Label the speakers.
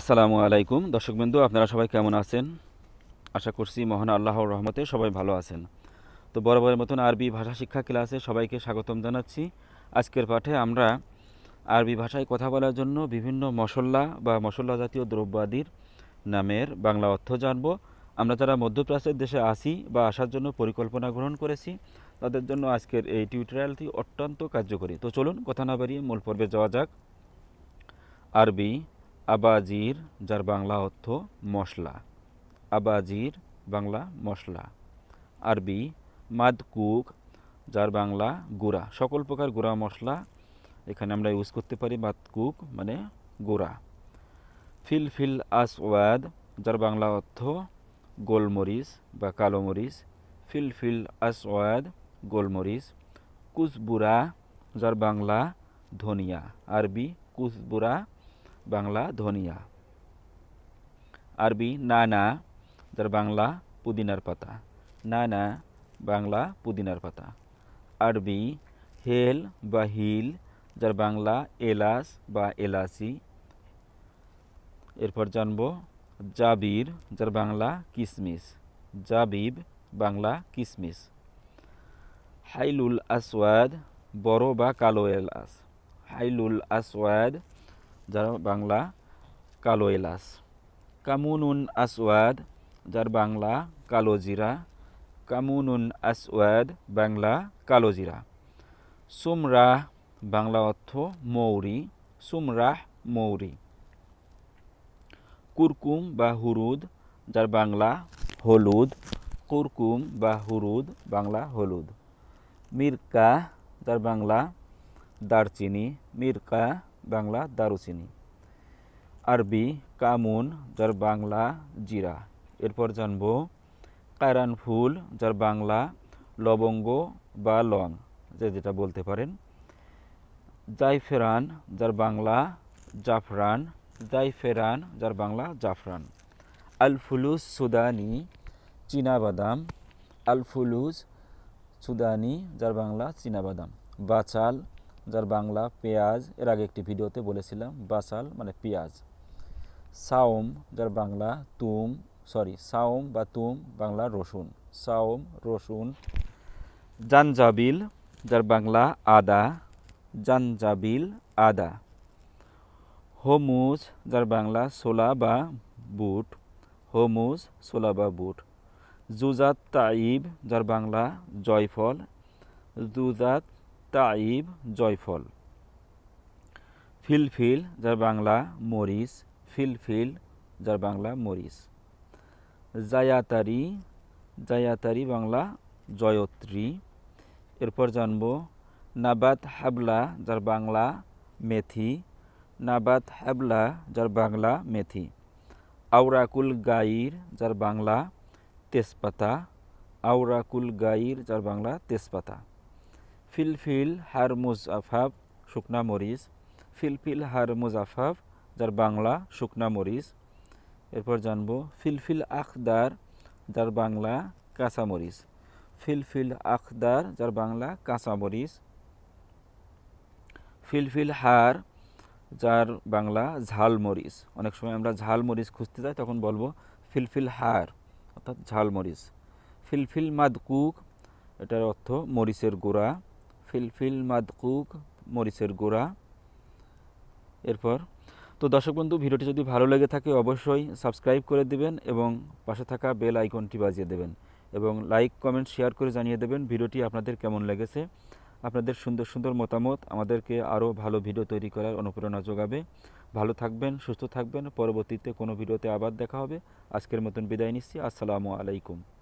Speaker 1: আসসালামু আলাইকুম দর্শকবৃন্দু আপনারা সবাই কেমন আছেন আশা করছি মহান আল্লাহর রহমতে সবাই ভালো আছেন তো বরাবরের মতন আরবি ভাষা শিক্ষা ক্লাসে সবাইকে স্বাগতম জানাচ্ছি আজকের পাঠে আমরা আরবি ভাষায় কথা বলার জন্য বিভিন্ন মশল্লা বা মশল্লা জাতীয় দ্রব্যাদির নামের বাংলা অর্থ জানব আমরা যারা মধ্যপ্রাচ্যের দেশে আসি বা আসার জন্য পরিকল্পনা গ্রহণ করেছি তাদের জন্য আজকের এই টিউটোরিয়ালটি অত্যন্ত কার্যকরী তো চলুন কথা না বাড়িয়ে মূল পর্বে যাওয়া যাক আরবি আবাজির যার বাংলা অর্থ মশলা আবাজির বাংলা মশলা আরবি মাদকুক যার বাংলা গুড়া সকল প্রকার গুঁড়া মশলা এখানে আমরা ইউজ করতে পারি মাদকুক মানে গুড়া ফিলফিল আসওয়াদ যার বাংলা অর্থ গোলমরিচ বা কালো মরিচ ফিলফিল আসওয়াদ গোলমরিচ কুসবুরা যার বাংলা ধনিয়া আরবি কুসবুরা বাংলা ধোনিয়া আরবি নানা जर বাংলা পুদিনার পাতা নানা বাংলা পুদিনার পাতা আরবি হেল বহিল जर বাংলা এলাস বা এলাচি এরপর জানবো জাবির जर বাংলা কিশমিস জবিব বাংলা কিশমিস হাইলুল Aswad বড় বা কালো এলাস হাইলুল Aswad যার বাংলা কালো এলাচ কামুনুন আসওয়াদ যার বাংলা কালো জিরা কামুনুন আসওয়াদ বাংলা কালো জিরা সুমরাহ বাংলা অর্থ মৌরি সুমরাহ মৌরি কুরকুম বা হুরুদ যার বাংলা হলুদ কুরকুম বা হুরুদ বাংলা হলুদ মির্কা যার বাংলা দারচিনি মির্কা বাংলা দারুচিনি আরবি কামুন যার বাংলা জিরা এরপর জানব কারান ফুল যার বাংলা লবঙ্গ বা লং যে যেটা বলতে পারেন জাইফেরান যার বাংলা জাফরান জাইফেরান যার বাংলা জাফরান আলফুলুস সুদানি বাদাম আলফুলুস সুদানি যার বাংলা বাদাম বাচাল যার বাংলা পেঁয়াজ এর আগে একটি ভিডিওতে বলেছিলাম বাসাল মানে পেঁয়াজ সাওম যার বাংলা তুম সরি সাওম বা তুম বাংলা রসুন সাওম রসুন জানজাবিল যার বাংলা আদা জানজাবিল আদা হোমুজ যার বাংলা সোলা বা বুট হোমুজ সোলা বা বুট জুজাত তাইব যার বাংলা জয়ফল জুজাত তাইব জয়ফল ফিলফিল যার বাংলা মরিস ফিলফিল যার বাংলা মরিস জায়াতারি জায়াতারি বাংলা জয়ত্রী এরপর জানব নাবাত হাবলা যার বাংলা মেথি নাবাত হাবলা যার বাংলা মেথি আউরাকুল গাইর যার বাংলা তেজপাতা আউরাকুল গাইর যার বাংলা তেজপাতা ফিলফিল হার মুজাফাব শুকনা মরিচ ফিলফিল হার মুজাফাব যার বাংলা শুকনা মরিচ এরপর জানবো ফিলফিল আখদার যার বাংলা কাঁচা মরিচ ফিলফিল আখদার যার বাংলা কাঁচামরিচ ফিলফিল হার যার বাংলা ঝাল মরিচ অনেক সময় আমরা ঝাল মরিচ খুঁজতে যাই তখন বলবো ফিলফিল হার অর্থাৎ ঝাল মরিচ ফিলফিল মাদকুক এটার অর্থ মরিচের গুঁড়া ফিলফিল মাদকুক মরিচের গুঁড়া এরপর তো দর্শক বন্ধু ভিডিওটি যদি ভালো লেগে থাকে অবশ্যই সাবস্ক্রাইব করে দেবেন এবং পাশে থাকা বেল আইকনটি বাজিয়ে দেবেন এবং লাইক কমেন্ট শেয়ার করে জানিয়ে দেবেন ভিডিওটি আপনাদের কেমন লেগেছে আপনাদের সুন্দর সুন্দর মতামত আমাদেরকে আরও ভালো ভিডিও তৈরি করার অনুপ্রেরণা যোগাবে ভালো থাকবেন সুস্থ থাকবেন পরবর্তীতে কোনো ভিডিওতে আবার দেখা হবে আজকের মতন বিদায় নিচ্ছি আসসালামু আলাইকুম